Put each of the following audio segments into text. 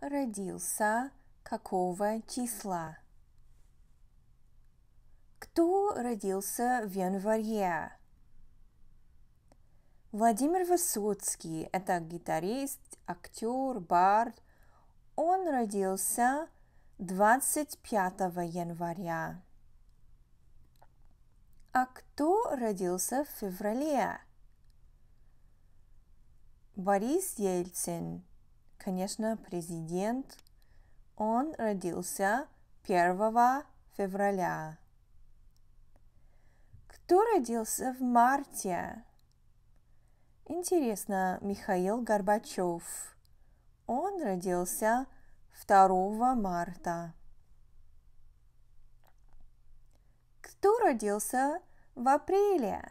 родился какого числа? Кто родился в январе? Владимир Высоцкий – это гитарист, актер, бард. Он родился 25 января. А кто родился в феврале? Борис Ельцин – конечно, президент. Он родился 1 февраля. Кто родился в марте? Интересно, Михаил Горбачев. Он родился 2 марта. Кто родился в апреле?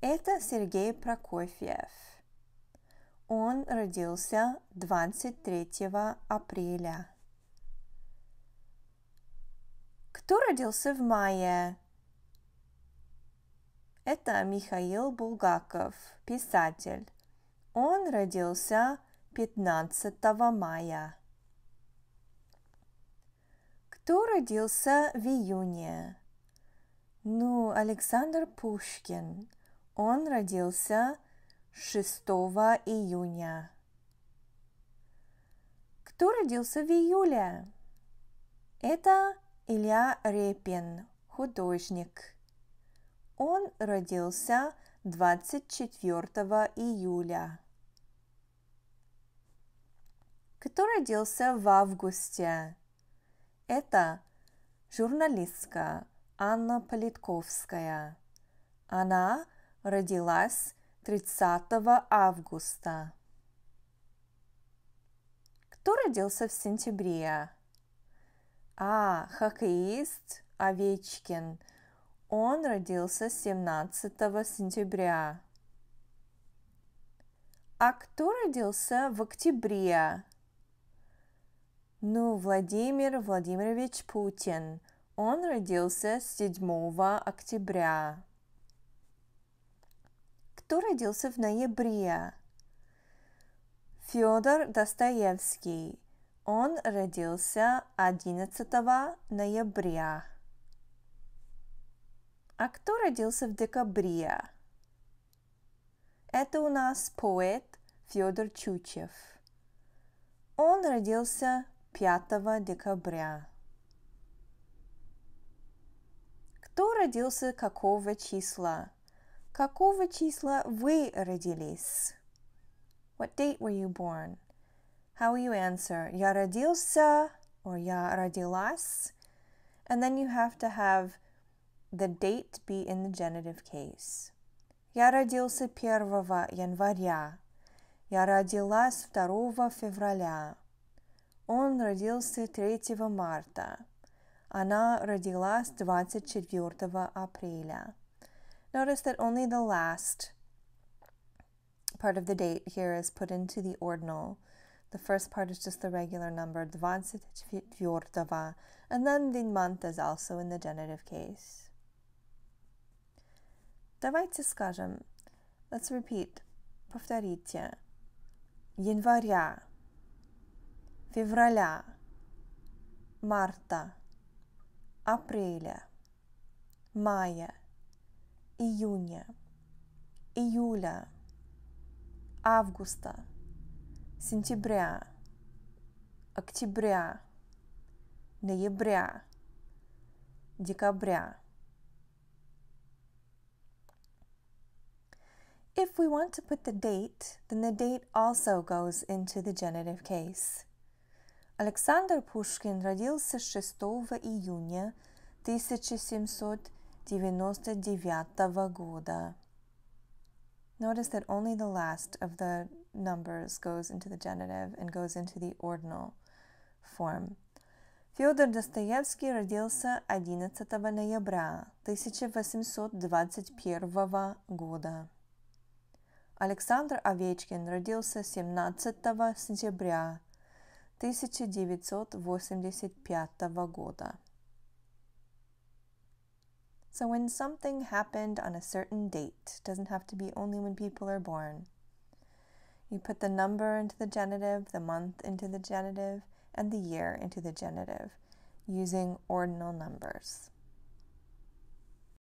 Это Сергей Прокофьев. Он родился 23 апреля. Кто родился в мае? Это Михаил Булгаков, писатель. Он родился 15 мая. Кто родился в июне? Ну, Александр Пушкин. Он родился 6 июня. Кто родился в июле? Это Илья Репин, художник. Он родился 24 июля. Кто родился в августе? Это журналистка Анна Политковская. Она родилась 30 августа. Кто родился в сентябре? А. Хоккеист Овечкин. Он родился 17 сентября. А кто родился в октябре? Ну, Владимир Владимирович Путин. Он родился 7 октября кто родился в ноябре? Федор Достоевский. Он родился 11 ноября. А кто родился в декабре? Это у нас поэт Федор Чучев. Он родился 5 декабря. Кто родился какого числа? Какого числа вы родились? What date were you born? How will you answer я родился or я родилась. And then you have to have the date be in the genitive case. Я родился первого января. Я родилась второго февраля. Он родился третьего марта. Она родилась двадцать четвертого апреля. Notice that only the last part of the date here is put into the ordinal. The first part is just the regular number, 24, and then the month is also in the genitive case. Давайте скажем. Let's repeat. Повторите. Января, февраля, марта, апреля, мая – июня, июля, августа, сентября, октября, ноября, декабря. If we want to put the date, then the date also goes into the genitive case. Александр Пушкин родился 6 июня 1700 99 года. Notice that only the last of the numbers goes into the genitive and goes into the ordinal form. Fyodor Dostoevsky родился 11 ноября 1821 года. Александр Овечкин родился 17 сентября 1985 года. So when something happened on a certain date, doesn't have to be only when people are born. You put the number into the genitive, the month into the genitive, and the year into the genitive using ordinal numbers.